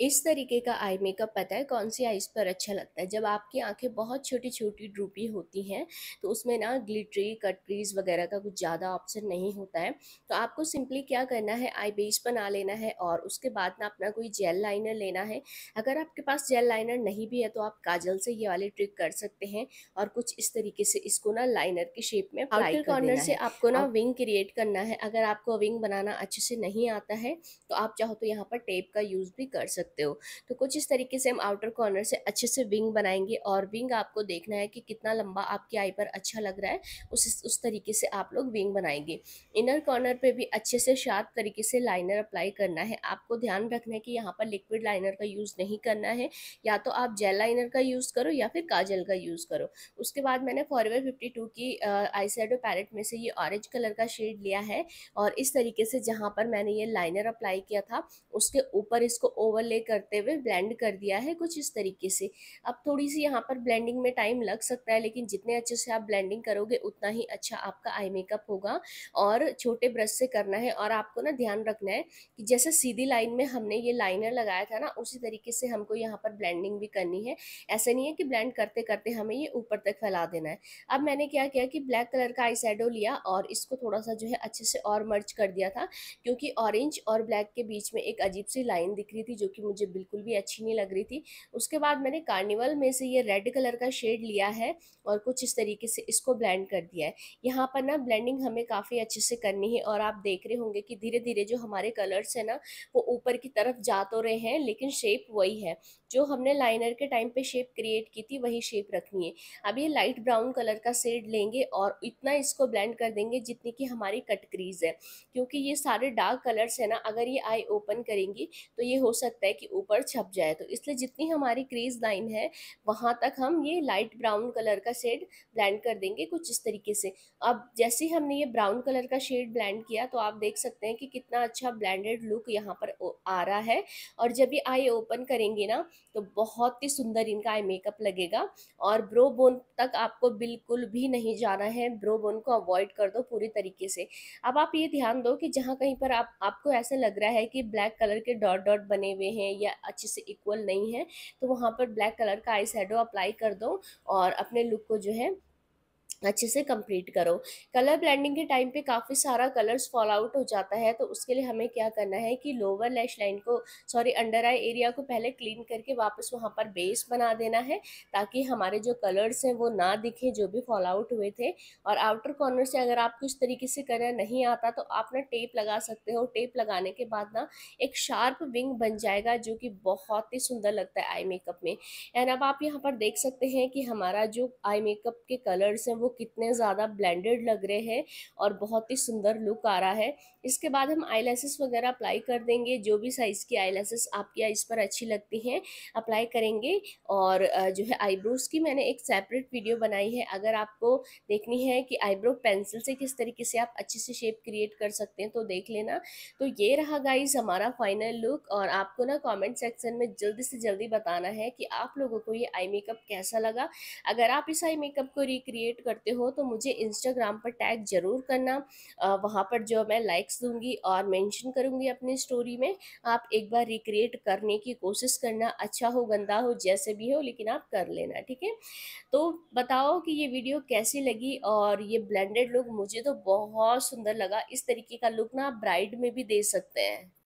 इस तरीके का आई मेकअप पता है कौन सी आईज पर अच्छा लगता है जब आपकी आंखें बहुत छोटी छोटी ड्रूपी होती हैं तो उसमें ना ग्लिटरी कट क्रीज वगैरह का कुछ ज़्यादा ऑप्शन नहीं होता है तो आपको सिंपली क्या करना है आई बेस बना लेना है और उसके बाद ना अपना कोई जेल लाइनर लेना है अगर आपके पास जेल लाइनर नहीं भी है तो आप काजल से ये वाली ट्रिक कर सकते हैं और कुछ इस तरीके से इसको ना लाइनर के शेप में आउटर कॉर्नर से आपको ना विंग क्रिएट करना है अगर आपको विंग बनाना अच्छे से नहीं आता है तो आप चाहो तो यहाँ पर टेप का यूज़ भी कर सकते सकते हो तो कुछ इस तरीके से हम आउटर कॉर्नर से अच्छे से विंग बनाएंगे और विंग आपको देखना है कि कितना लंबा आपकी आई पर अच्छा लग रहा है उस उस तरीके से आप लोग विंग बनाएंगे इनर कॉर्नर पर भी अच्छे से शार्प तरीके से लाइनर अप्लाई करना है आपको ध्यान रखना है कि यहाँ पर लिक्विड लाइनर का यूज़ नहीं करना है या तो आप जेल लाइनर का यूज़ करो या फिर काजल का यूज़ करो उसके बाद मैंने फॉरवर फिफ्टी की आई सैडो पैलेट में से ये ऑरेंज कलर का शेड लिया है और इस तरीके से जहाँ पर मैंने ये लाइनर अप्लाई किया था उसके ऊपर इसको ओवरले डिले करते हुए ब्लेंड कर दिया है कुछ इस तरीके से अब थोड़ी सी यहाँ पर ब्लेंडिंग में टाइम लग सकता है लेकिन जितने अच्छे से आप ब्लेंडिंग करोगे उतना ही अच्छा आपका आई मेकअप होगा और छोटे ब्रश से करना है और आपको ना ध्यान रखना है कि जैसे सीधी लाइन में हमने ये लाइनर लगाया था ना उसी तरीके से हमको यहाँ पर ब्लेंडिंग भी करनी है ऐसा नहीं है कि ब्लेंड करते करते हमें ये ऊपर तक फैला देना है अब मैंने क्या किया कि ब्लैक कलर का आई लिया और इसको थोड़ा सा जो है अच्छे से और मर्ज कर दिया था क्योंकि ऑरेंज और ब्लैक के बीच में एक अजीब सी लाइन दिख रही थी जो कि मुझे बिल्कुल भी अच्छी नहीं लग रही थी उसके बाद मैंने कार्निवल में से ये रेड कलर का शेड लिया है और कुछ इस तरीके से इसको ब्लेंड कर दिया है यहाँ पर ना ब्लेंडिंग हमें काफ़ी अच्छे से करनी है और आप देख रहे होंगे कि धीरे धीरे जो हमारे कलर्स हैं ना वो ऊपर की तरफ जा तो रहे हैं लेकिन शेप वही है जो हमने लाइनर के टाइम पे शेप क्रिएट की थी वही शेप रखनी है अब ये लाइट ब्राउन कलर का शेड लेंगे और इतना इसको ब्लेंड कर देंगे जितनी कि हमारी कट क्रीज है क्योंकि ये सारे डार्क कलर्स है ना अगर ये आई ओपन करेंगी तो ये हो सकता है कि ऊपर छप जाए तो इसलिए जितनी हमारी क्रीज लाइन है वहाँ तक हम ये लाइट ब्राउन कलर का शेड ब्लैंड कर देंगे कुछ इस तरीके से अब जैसे ही हमने ये ब्राउन कलर का शेड ब्लैंड किया तो आप देख सकते हैं कि कितना अच्छा ब्लैंडेड लुक यहाँ पर आ रहा है और जब ये आई ओपन करेंगे ना तो बहुत ही सुंदर इनका आई मेकअप लगेगा और ब्रो बोन तक आपको बिल्कुल भी नहीं जाना है ब्रो बोन को अवॉइड कर दो पूरी तरीके से अब आप ये ध्यान दो कि जहाँ कहीं पर आप आपको ऐसा लग रहा है कि ब्लैक कलर के डॉट डॉट बने हुए हैं है या अच्छे से इक्वल नहीं है तो वहाँ पर ब्लैक कलर का आई अप्लाई कर दो और अपने लुक को जो है अच्छे से कंप्लीट करो कलर ब्लेंडिंग के टाइम पे काफ़ी सारा कलर्स फॉल आउट हो जाता है तो उसके लिए हमें क्या करना है कि लोअर लैश लाइन को सॉरी अंडर आई एरिया को पहले क्लीन करके वापस वहाँ पर बेस बना देना है ताकि हमारे जो कलर्स हैं वो ना दिखें जो भी फॉल आउट हुए थे और आउटर कॉर्नर से अगर आपको इस तरीके से करना नहीं आता तो आप ना टेप लगा सकते हो टेप लगाने के बाद ना एक शार्प विंग बन जाएगा जो कि बहुत ही सुंदर लगता है आई मेकअप में एंड अब आप यहाँ पर देख सकते हैं कि हमारा जो आई मेकअप के कलर्स हैं वो कितने ज़्यादा ब्लेंडेड लग रहे हैं और बहुत ही सुंदर लुक आ रहा है इसके बाद हम आई वगैरह अप्लाई कर देंगे जो भी साइज़ की आई आपकी आइज़ पर अच्छी लगती हैं अप्लाई करेंगे और जो है आईब्रोज़ की मैंने एक सेपरेट वीडियो बनाई है अगर आपको देखनी है कि आईब्रो पेंसिल से किस तरीके से आप अच्छे से शेप क्रिएट कर सकते हैं तो देख लेना तो ये रहा गाइज हमारा फाइनल लुक और आपको ना कमेंट सेक्शन में जल्दी से जल्दी बताना है कि आप लोगों को ये आई मेकअप कैसा लगा अगर आप इस आई मेकअप को रिक्रिएट कर करते हो तो मुझे इंस्टाग्राम पर टैग ज़रूर करना वहाँ पर जो मैं लाइक्स दूंगी और मेंशन करूँगी अपनी स्टोरी में आप एक बार रिक्रिएट करने की कोशिश करना अच्छा हो गंदा हो जैसे भी हो लेकिन आप कर लेना ठीक है तो बताओ कि ये वीडियो कैसी लगी और ये ब्लेंडेड लुक मुझे तो बहुत सुंदर लगा इस तरीके का लुक ना आप ब्राइड में भी दे सकते हैं